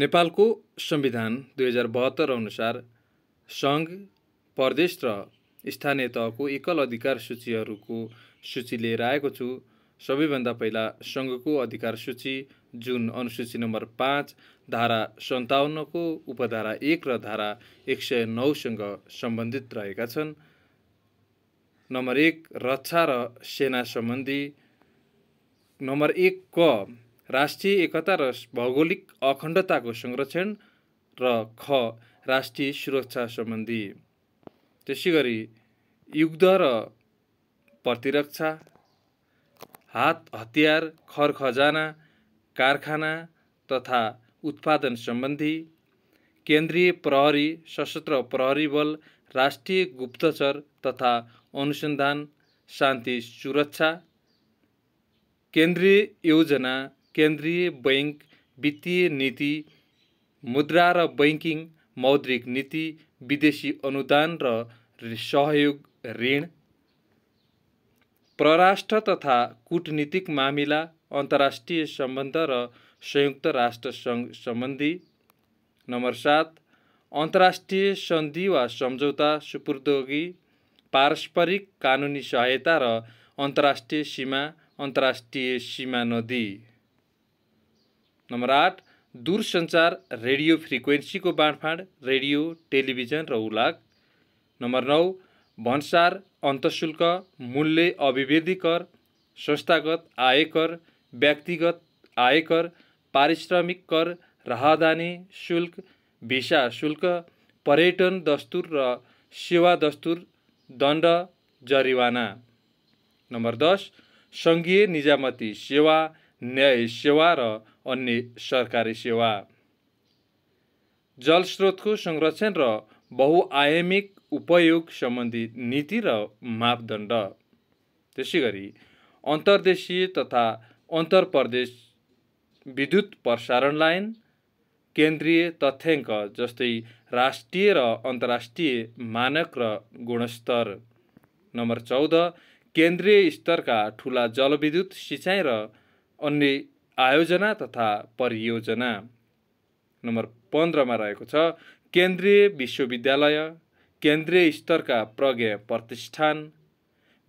नेपालको संविधान दुई हजार बहत्तर अनुसार सङ्घ प्रदेश र स्थानीय तहको एकल अधिकार सूचीहरूको सूची लिएर आएको छु सबैभन्दा पहिला सङ्घको अधिकार सूची जुन अनुसूची नम्बर पाँच धारा सन्ताउन्नको उपधारा एक र धारा एक सय नौसँग सम्बन्धित रहेका छन् नम्बर एक रक्षा र सेना सम्बन्धी नम्बर एक क राष्ट्रिय एकता र भौगोलिक अखण्डताको संरक्षण र ख राष्ट्रिय सुरक्षा सम्बन्धी त्यसै गरी युद्ध र प्रतिरक्षा हात हतियार खर खजाना कारखाना तथा उत्पादन सम्बन्धी केन्द्रीय प्रहरी सशस्त्र प्रहरी बल राष्ट्रिय गुप्तचर तथा अनुसन्धान शान्ति सुरक्षा केन्द्रीय योजना केन्द्रीय बैङ्क वित्तीय नीति मुद्रा र बैङ्किङ मौद्रिक नीति विदेशी अनुदान र सहयोग ऋण परराष्ट्र तथा कुटनीतिक मामिला अन्तर्राष्ट्रिय सम्बन्ध र संयुक्त राष्ट्र सङ्घ सम्बन्धी नम्बर सात अन्तर्राष्ट्रिय सन्धि वा सम्झौता सुपुर्दोगी पारस्परिक कानुनी सहायता र अन्तर्राष्ट्रिय सीमा अन्तर्राष्ट्रिय सीमा नदी नम्बर आठ दूरसञ्चार रेडियो फ्रिक्वेन्सीको बाँडफाँड रेडियो टेलिभिजन र उलाग नम्बर नौ भन्सार अन्तशुल्क मूल्य अभिवृद्धि कर संस्थागत आयकर व्यक्तिगत आयकर पारिश्रमिक कर राहदानी शुल्क भिसा शुल्क पर्यटन दस्तुर र सेवा दस्तुर दण्ड जरिवाना नम्बर दस सङ्घीय निजामती सेवा न्याय सेवा र अन्य सरकारी सेवा जलस्रोतको संरक्षण र बहुआयामिक उपयोग सम्बन्धी नीति र मापदण्ड त्यसै गरी अन्तर्देशीय तथा अन्तर प्रदेश विद्युत प्रसारण लाइन केन्द्रीय तथ्याङ्क जस्तै राष्ट्रिय र अन्तर्राष्ट्रिय मानक र गुणस्तर नम्बर चौध केन्द्रीय स्तरका ठुला जलविद्युत सिँचाइ र अन्य आयोजना तथा परियोजना नम्बर पन्ध्रमा रहेको छ केन्द्रीय विश्वविद्यालय केन्द्रीय स्तरका प्रज्ञ प्रतिष्ठान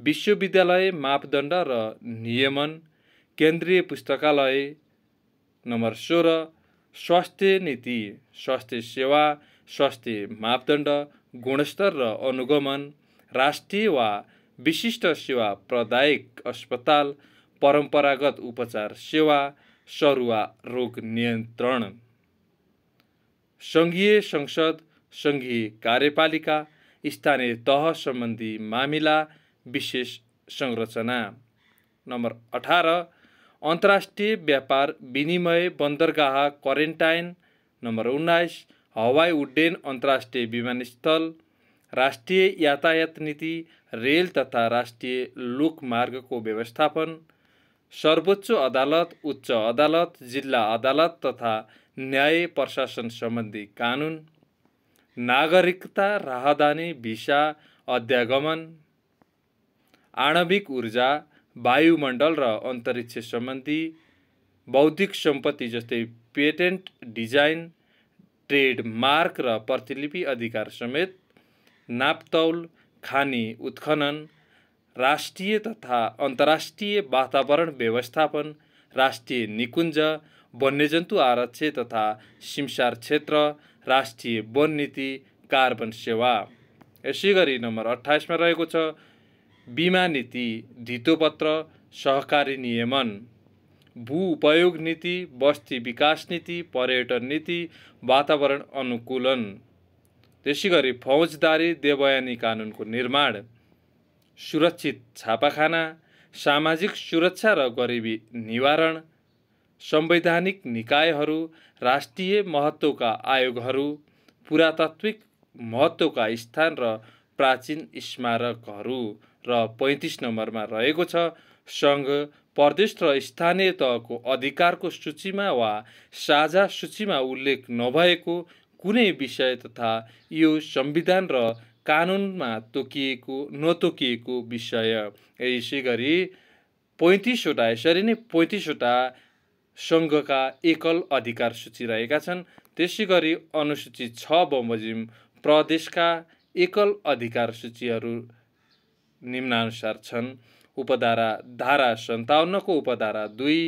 विश्वविद्यालय मापदण्ड र नियमन केन्द्रीय पुस्तकालय नम्बर सोह्र स्वास्थ्य नीति स्वास्थ्य सेवा स्वास्थ्य मापदण्ड गुणस्तर र अनुगमन राष्ट्रिय वा विशिष्ट सेवा प्रदायक अस्पताल परम्परागत उपचार सेवा सरुवा रोग नियन्त्रण सङ्घीय संसद सङ्घीय कार्यपालिका स्थानीय तह सम्बन्धी मामिला विशेष संरचना नम्बर अठार अन्तर्राष्ट्रिय व्यापार विनिमय बन्दरगाह क्वारेन्टाइन नम्बर उन्नाइस हवाई उड्डयन अन्तर्राष्ट्रिय विमानस्थल राष्ट्रिय यातायात नीति रेल तथा राष्ट्रिय लोकमार्गको व्यवस्थापन सर्वोच्च अदालत उच्च अदालत जिल्ला अदालत तथा न्याय प्रशासन सम्बन्धी कानुन नागरिकता राहदानी भिसा अध्यागमन आणविक ऊर्जा वायुमण्डल र अन्तरिक्ष सम्बन्धी बौद्धिक सम्पत्ति जस्तै पेटेन्ट डिजाइन ट्रेडमार्क र प्रतिलिपि अधिकार समेत नापतौल खानी उत्खनन राष्ट्रिय तथा अन्तर्राष्ट्रिय वातावरण व्यवस्थापन राष्ट्रिय निकुञ्ज वन्यजन्तु आरक्ष तथा सिमसार क्षेत्र राष्ट्रिय वन नीति कार्बन सेवा यसै गरी नम्बर अठाइसमा रहेको छ बिमा नीति धितोपत्र सहकारी नियमन भू उपयोग नीति बस्ती विकास नीति पर्यटन नीति वातावरण अनुकूलन त्यसै गरी फौजदारी देवयानी कानुनको निर्माण सुरक्षित छापाखाना सामाजिक सुरक्षा र गरिबी निवारण संवैधानिक निकायहरू राष्ट्रिय महत्त्वका आयोगहरू पुरातात्विक महत्त्वका स्थान र प्राचीन स्मारकहरू र पैँतिस नम्बरमा रहेको छ सङ्घ प्रदेश र स्थानीय तहको अधिकारको सूचीमा वा साझा सूचीमा उल्लेख नभएको कुनै विषय तथा यो संविधान र कानुनमा तोकिएको नतोकिएको विषय यसै गरी पैँतिसवटा यसरी नै पैँतिसवटा सङ्घका एकल अधिकार सूची रहेका छन् त्यसै गरी अनुसूची छ बमोजिम प्रदेशका एकल अधिकार सूचीहरू निम्नानुसार छन् उपधारा धारा सन्ताउन्नको उपधारा दुई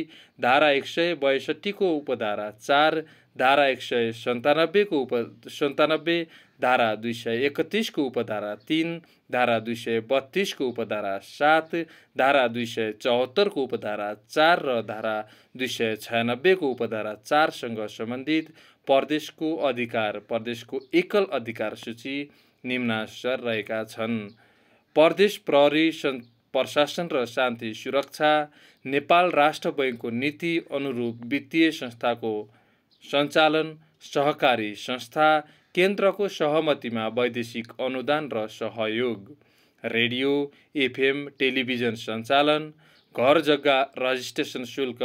धारा एक सय बैसठीको उपधारा चार धारा एक सय सन्तानब्बेको उप सन्तानब्बे धारा दुई सय एकतिसको उपधारा तिन धारा दुई सय बत्तिसको उपधारा सात धारा दुई सय चौहत्तरको उपधारा चार र धारा दुई सय छयानब्बेको उपधारा चारसँग सम्बन्धित प्रदेशको अधिकार प्रदेशको एकल अधिकार सूची निम्नासर रहेका छन् प्रदेश प्रहरी सन् प्रशासन र शान्ति सुरक्षा नेपाल राष्ट्र बैङ्कको नीति अनुरूप वित्तीय संस्थाको सञ्चालन सहकारी संस्था केन्द्रको सहमतिमा वैदेशिक अनुदान र सहयोग रेडियो एफएम टेलिभिजन सञ्चालन घर जग्गा रजिस्ट्रेसन शुल्क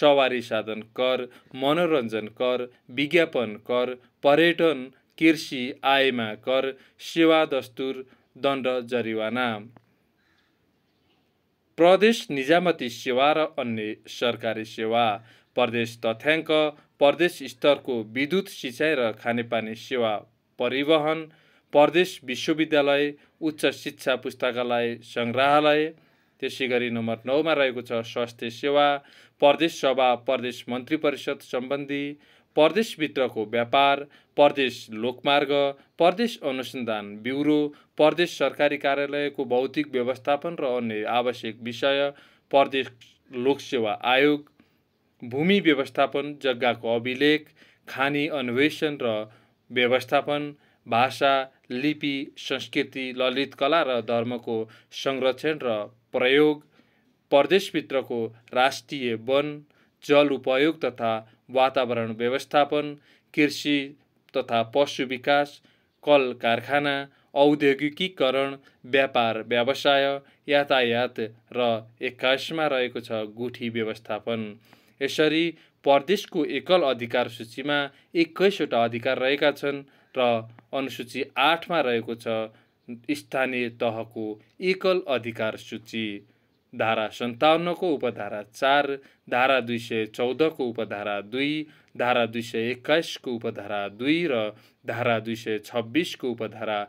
सवारी साधन कर मनोरञ्जन कर विज्ञापन कर पर्यटन कृषि आयमा कर सेवा दस्तुर दण्ड जरिवाना प्रदेश निजामती सेवा र अन्य सरकारी सेवा प्रदेश तथ्याङ्क प्रदेश स्तरको विद्युत सिँचाइ र खानेपानी सेवा परिवहन प्रदेश विश्वविद्यालय उच्च शिक्षा पुस्तकालय सङ्ग्रहालय त्यसै गरी नम्बर नौमा रहेको छ स्वास्थ्य सेवा प्रदेश सभा प्रदेश मन्त्री परिषद सम्बन्धी प्रदेशभित्रको व्यापार प्रदेश लोकमार्ग प्रदेश अनुसन्धान ब्युरो प्रदेश सरकारी कार्यालयको भौतिक व्यवस्थापन र अन्य आवश्यक विषय प्रदेश लोकसेवा आयोग भूमि व्यवस्थापन जग्गाको अभिलेख खानी अन्वेषण र व्यवस्थापन भाषा लिपि संस्कृति ललित कला र धर्मको संरक्षण र प्रयोग प्रदेशभित्रको राष्ट्रिय वन जल उपयोग तथा वातावरण व्यवस्थापन कृषि तथा पशु विकास कल कारखाना औद्योगिकीकरण व्यापार व्यवसाय यातायात र एक्काइसमा रहेको छ गुठी व्यवस्थापन यसरी प्रदेशको एकल अधिकार सूचीमा एक्काइसवटा अधिकार रहेका छन् र अनुसूची आठमा रहेको छ स्थानीय तहको एकल अधिकार सूची धारा सन्ताउन्नको उपधारा चार धारा दुई सय चौधको उपधारा दुई धारा दुई सय एक्काइसको उपधारा दुई र धारा दुई सय छब्बिसको उपधारा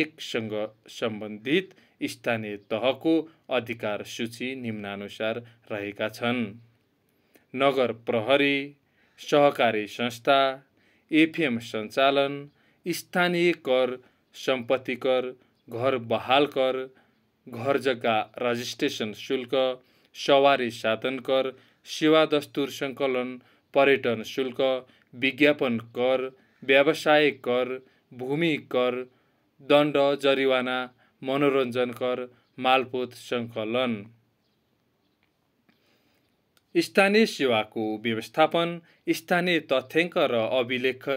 एकसँग सम्बन्धित स्थानीय तहको अधिकार सूची निम्नानुसार रहेका छन् नगर प्रहरी सहकारी संस्था एफएम सञ्चालन स्थानीय कर सम्पत्ति कर घर बहाल कर घर जग्गा रजिस्ट्रेसन शुल्क सवारी साधन कर सेवा दस्तुर सङ्कलन पर्यटन शुल्क विज्ञापन कर व्यावसायिक कर भूमि कर दण्ड जरिवाना मनोरञ्जन कर मालपोत सङ्कलन स्थानीय सेवाको व्यवस्थापन स्थानीय तथ्याङ्क र अभिलेख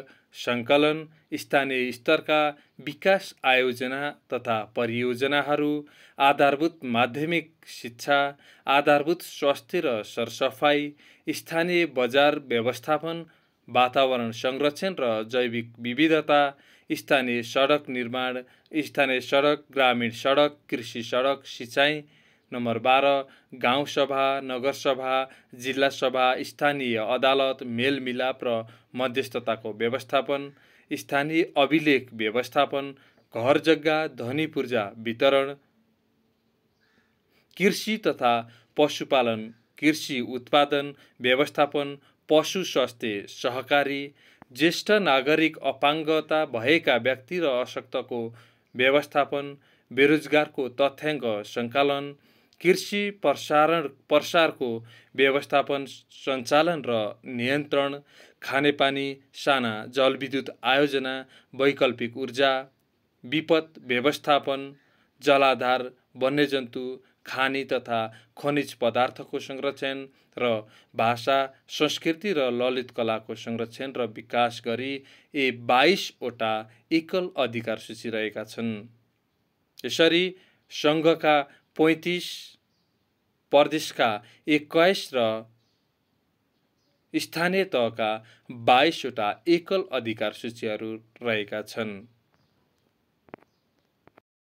सङ्कलन स्थानीय स्तरका विकास आयोजना तथा परियोजनाहरू आधारभूत माध्यमिक शिक्षा आधारभूत स्वास्थ्य र सरसफाइ स्थानीय बजार व्यवस्थापन वातावरण संरक्षण र जैविक विविधता स्थानीय सडक निर्माण स्थानीय सडक ग्रामीण सडक कृषि सडक सिँचाइ नम्बर बाह्र गाउँसभा नगरसभा जिल्ला सभा स्थानीय अदालत मेलमिलाप र मध्यस्थताको व्यवस्थापन स्थानीय अभिलेख व्यवस्थापन घर जग्गा धनी पूर्जा वितरण कृषि तथा पशुपालन कृषि उत्पादन व्यवस्थापन पशु स्वास्थ्य सहकारी ज्येष्ठ नागरिक अपाङ्गता भएका व्यक्ति र अशक्तको व्यवस्थापन बेरोजगारको तथ्याङ्क सङ्कलन कृषि प्रसारण प्रसारको व्यवस्थापन सञ्चालन र नियन्त्रण खानेपानी साना जलविद्युत आयोजना वैकल्पिक ऊर्जा विपद व्यवस्थापन जलाधार वन्यजन्तु खानी तथा खनिज पदार्थको संरक्षण र भाषा संस्कृति र ललित कलाको संरक्षण र विकास गरी ए बाइसवटा एकल अधिकार सूची रहेका छन् यसरी सङ्घका पैँतिस प्रदेशका एक्काइस र स्थानीय तहका बाइसवटा एकल अधिकार सूचीहरू रहेका छन्